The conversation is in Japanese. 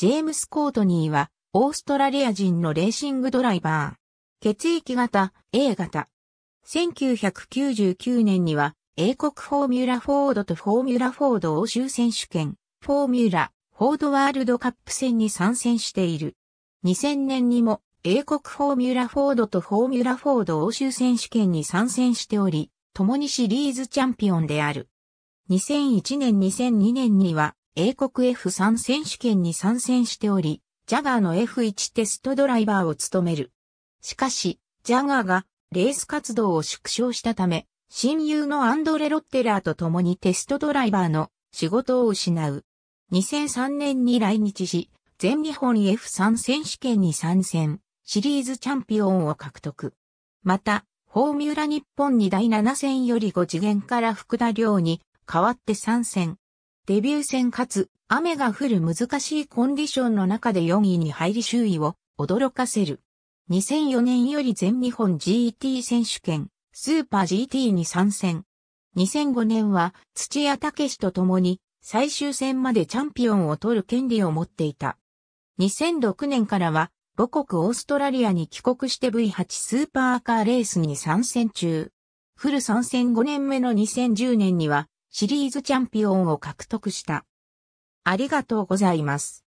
ジェームス・コートニーは、オーストラリア人のレーシングドライバー。血液型 A 型。1999年には、英国フォーミュラフォードとフォーミュラフォード欧州選手権、フォーミュラ、フォードワールドカップ戦に参戦している。2000年にも、英国フォーミュラフォードとフォーミュラフォード欧州選手権に参戦しており、共にシリーズチャンピオンである。2001年2002年には、英国 F3 選手権に参戦しており、ジャガーの F1 テストドライバーを務める。しかし、ジャガーがレース活動を縮小したため、親友のアンドレ・ロッテラーと共にテストドライバーの仕事を失う。2003年に来日し、全日本 F3 選手権に参戦、シリーズチャンピオンを獲得。また、フォーミュラ日本に第7戦より5次元から福田亮に代わって参戦。デビュー戦かつ雨が降る難しいコンディションの中で4位に入り周囲を驚かせる。2004年より全日本 GT 選手権、スーパー GT に参戦。2005年は土屋武史と共に最終戦までチャンピオンを取る権利を持っていた。2006年からは母国オーストラリアに帰国して V8 スーパーカーレースに参戦中。フル参戦5年目の2010年にはシリーズチャンピオンを獲得した。ありがとうございます。